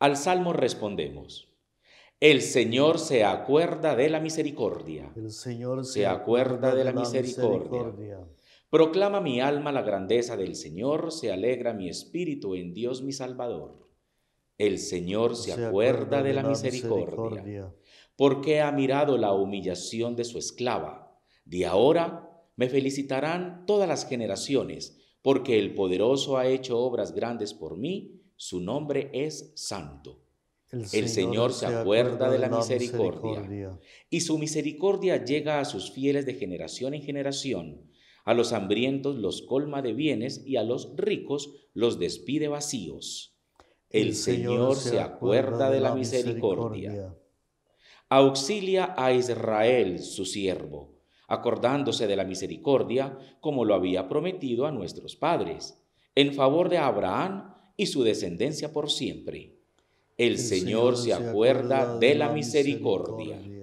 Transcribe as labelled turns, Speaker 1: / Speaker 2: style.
Speaker 1: Al Salmo respondemos, el Señor se acuerda de la misericordia. El Señor se, acuerda, de la, misericordia. Proclama mi alma la grandeza del Señor, se alegra mi espíritu en Dios mi Salvador. El Señor se, acuerda, de la, misericordia, porque ha mirado la humillación de su esclava. De ahora me felicitarán todas las generaciones, porque el poderoso ha hecho obras grandes por mí su nombre es santo. El, Señor, se acuerda de la, misericordia, y su misericordia llega a sus fieles de generación en generación. A los hambrientos los colma de bienes y a los ricos los despide vacíos. El, Señor, se acuerda de la misericordia. misericordia. Auxilia a Israel, su siervo, acordándose de la misericordia como lo había prometido a nuestros padres, en favor de Abraham y su descendencia por siempre. El, Señor, se acuerda, de, la misericordia